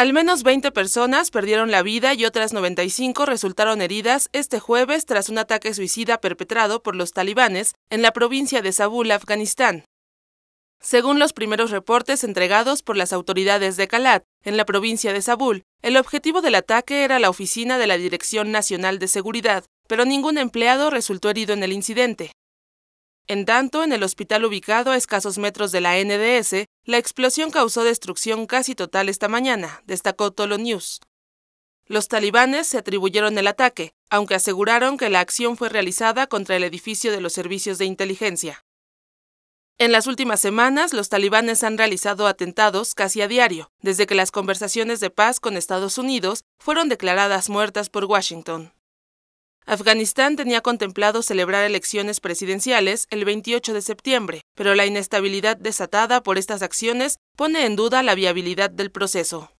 Al menos 20 personas perdieron la vida y otras 95 resultaron heridas este jueves tras un ataque suicida perpetrado por los talibanes en la provincia de Zabul, Afganistán. Según los primeros reportes entregados por las autoridades de Kalat, en la provincia de Zabul, el objetivo del ataque era la oficina de la Dirección Nacional de Seguridad, pero ningún empleado resultó herido en el incidente. En tanto, en el hospital ubicado a escasos metros de la NDS, la explosión causó destrucción casi total esta mañana, destacó Tolo News. Los talibanes se atribuyeron el ataque, aunque aseguraron que la acción fue realizada contra el edificio de los servicios de inteligencia. En las últimas semanas, los talibanes han realizado atentados casi a diario, desde que las conversaciones de paz con Estados Unidos fueron declaradas muertas por Washington. Afganistán tenía contemplado celebrar elecciones presidenciales el 28 de septiembre, pero la inestabilidad desatada por estas acciones pone en duda la viabilidad del proceso.